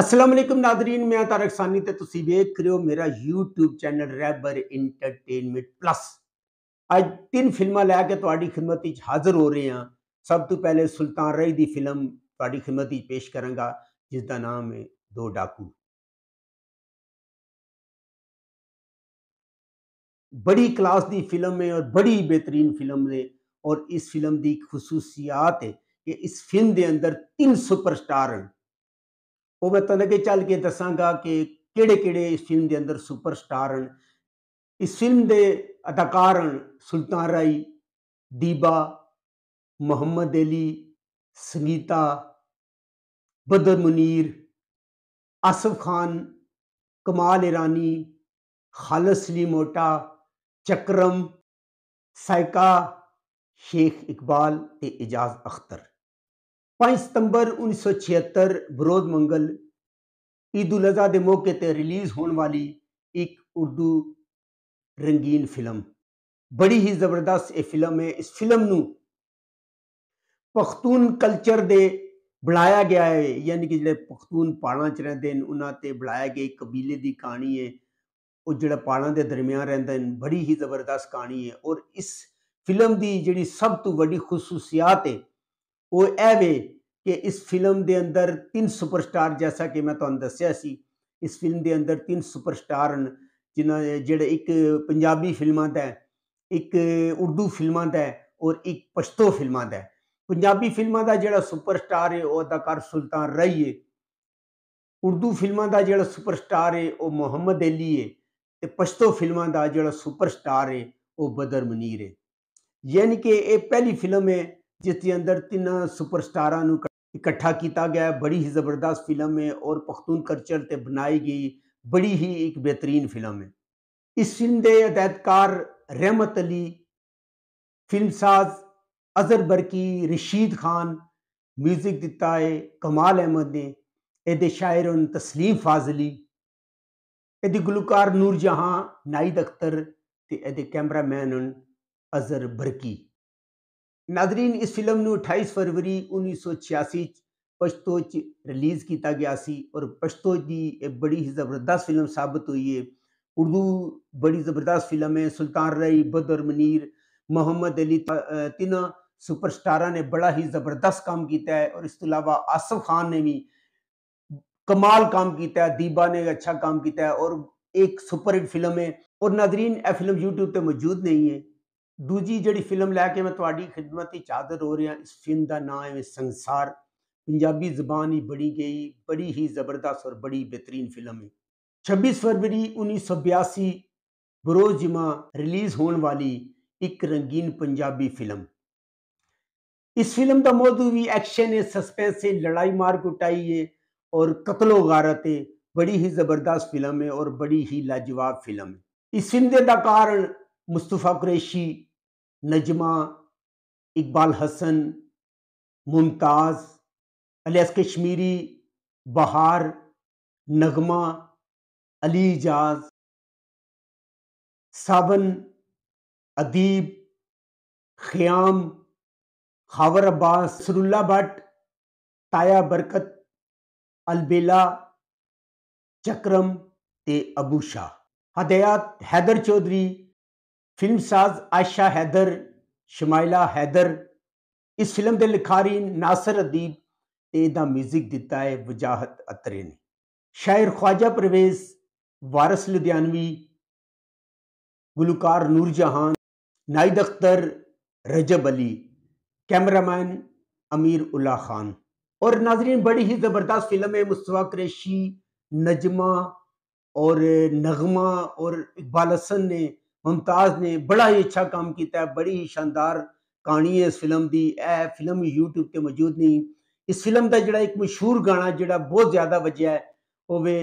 Aslam Nadreen मैं तारक सानी तो तुम वेख रहे हो मेरा यूट्यूब चैनल रैबर इंटरटेनमेंट प्लस अज तीन फिल्म लैके थोड़ी खिदमत हाजिर हो रहे हैं सब तो पहले सुल्तान रही की फिल्म थोड़ी खिदमत पेश करा जिसका नाम है दो डाकू बड़ी क्लास की फिल्म है और बड़ी बेहतरीन फिल्म है और इस फिल्म की खसूसियात है कि इस फिल्म के अंदर तीन सुपरस्टार हैं वो मैं तुम अगे चल के दसागा किड़े कि फिल्म के अंदर सुपर स्टार हैं इस फिल्म के अदाकार सुल्तान राई दीबा मुहम्मद अली संगीता बदर मुनीर आसफ खान कमाल ईरानी खालस अली मोटा चक्रम सायका शेख इकबाल एजाज अख्तर पांच सितंबर उन्नीस सौ छिहत्तर विरोध मंगल ईद उल अजहा के मौके पर रिलीज होने वाली एक उर्दू रंगीन फिल्म बड़ी ही जबरदस्त यह फिल्म है इस फिल्म न पख्तून कल्चर दे बुलाया गया है यानी कि जो पख्तून पहाड़ों च रेंदे उन्होंने बुलाया गया कबीले की कहानी है वो जो पहाड़ों के दरम्यान रेंद बड़ी ही जबरदस्त कहानी है और इस फिल्म की जी सब तो वही खसूसियात है वो एवे कि इस फिल्म के अंदर तीन सुपरस्टार जैसा कि मैं तुम दसिया इस फिल्म के अंदर तीन सुपरस्टार जिन्ह ज एक पंजाबी फिल्मों का एक उर्दू फिल्मों का और एक पश्तो फिल्मों का पंजाबी फिल्मों का जोड़ा सुपरस्टार है वह अदाकार सुल्तान रही है उर्दू फिल्म का जोड़ा सुपरस्टार है वह मुहम्मद अली है तो पश्तो फिल्मों का सुपर स्टार है वह बदर मुनीर है यानी कि यह पहली फिल्म है जिसके अंदर तिना सुपर स्टारों इकट्ठा किया गया बड़ी ही जबरदस्त फिल्म है और पख्तून कल्चर से बनाई गई बड़ी ही एक बेहतरीन फिल्म है इस फिल्म के अदायतकार रहमत अली फिल्मसाज अजहर बरकी रशीद खान म्यूजिक दिता है कमाल अहमद ने ए शायर उन तस्लीम फाजली ए गुलकार नूरजहां नाइद अख्तर ए कैमरामैन उन अजहर बरकी नादरीन इस फिल्म फरवरी उन्नीस सौ छियासी ਪਸ਼ਤੋ च रिलीज़ किया गया सी और ਪਸ਼ਤੋ की एक बड़ी ही जबरदस्त फिल्म साबित हुई है उर्दू बड़ी जबरदस्त फिल्म है सुल्तान रई बदर मनीर मोहम्मद अली तिना सुपरस्टारा ने बड़ा ही ज़बरदस्त काम किया है और इसके अलावा आसफ खान ने भी कमाल काम किया है दीबा ने अच्छा काम किया है और एक सुपरहिट फिल्म है और नादरीन यह फिल्म यूट्यूब पर मौजूद नहीं है दूजी जी फिल्म लैके मैं थोड़ी ਤੁਹਾਡੀ ਖidmat ਦੀ ਚਾਦਰ ਹੋ ਰਿਹਾ ਇਸ ਫਿਲਮ ਦਾ ਨਾਮ पंजाबी ज़बान ही बड़ी गई बड़ी ही ज़बरदस्त और बड़ी बेहतरीन फिल्म है छब्बीस फरवरी उन्नीस सौ बयासी बरोज जिमा रिलीज़ होने वाली एक रंगीन पंजाबी फिल्म इस फिल्म का मौजू भी एक्शन है सस्पेंस है लड़ाई मार कुटाई है और कतलो गारत है बड़ी ही ज़बरदस्त फिल्म है और बड़ी ही लाजवाब फिल्म है इस फिल्म के कारण मुस्तफ़ा कुरैशी नजमा इकबाल हसन मुमताज़ अलियास कश्मीरी बहार नगमा अली एजाज सावन अदीब ख़याम खावर अब्बास सरुल्ला भट्ट ताया बरकत अलबेला चक्रम ते अबू शाह हदयात हैदर चौधरी फिल्म साज आयशा हैदर शमाइला हैदर इस फिल्म के लिखारी नासर अदीब ए म्यूज़िक दिता है वजाहत अतरे ने शायर ख्वाजा परवेज वारस लुधियानवी गुलकार नूर जहान नाइद अख्तर रजब अली कैमरामैन अमीर उल्ला खान और नाजरीन बड़ी ही ज़बरदस्त फिल्म है मुस्तवा क्रेशी नजमा और नगमा और इकबाल हसन ने मुमताज़ ने बड़ा ही अच्छा काम किया है बड़ी ही शानदार कहानी है इस फिल्म की यह फिल्म यूट्यूब पर मौजूद नहीं इस फिल्म का जोड़ा एक मशहूर गाना जो बहुत ज़्यादा वजह है वो वे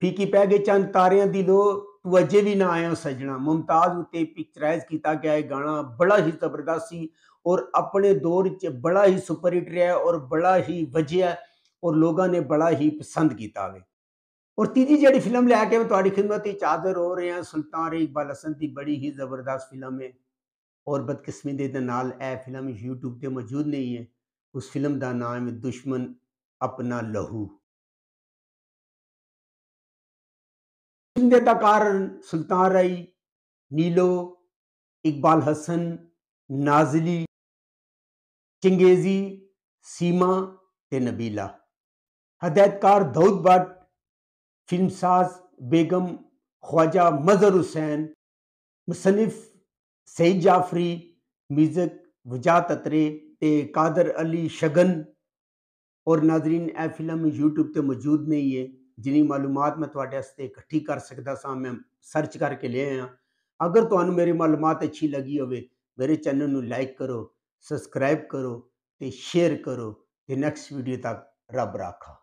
फीकी पै गए चंद तार की लो तू अजे भी ना आया सजना मुमताज़ उत्ते पिक्चराइज किया गया है गाना बड़ा ही जबरदस्त सी और अपने दौर च बड़ा ही सुपरहिट रहा और बड़ा ही वजह और लोगों ने बड़ा ही पसंद किया वे और तीजी जी फिल्म लिया के मैं तो खिदमत चादर हो रहे हैं सुल्तान इकबाल हसन की बड़ी ही जबरदस्त फिल्म है और बदकिस्मती यह फिल्म यूट्यूब पर मौजूद नहीं है उस फिल्म का नाम है दुश्मन अपना लहू कारण सुल्तान राई नीलो इकबाल हसन नाजली चंगेजी सीमा ते नबीला हदायतकार दौद भट्ट साज बेगम ख्वाजा मज़हर हुसैन मुसनफ़ सईद जाफरी म्यूज़िक वजात अतरे ते कादर अली शगन और नाजरीन ए फिल्म यूट्यूब ते मौजूद नहीं है जिन्हें मालूम मैं थोड़े वास्ते इकट्ठी कर सकता स मैं सर्च करके ले आया अगर तो मेरी मालूम अच्छी लगी हो मेरे चैनल में लाइक करो सबसक्राइब करो तो शेयर करो तो नैक्सट वीडियो तक रब राखा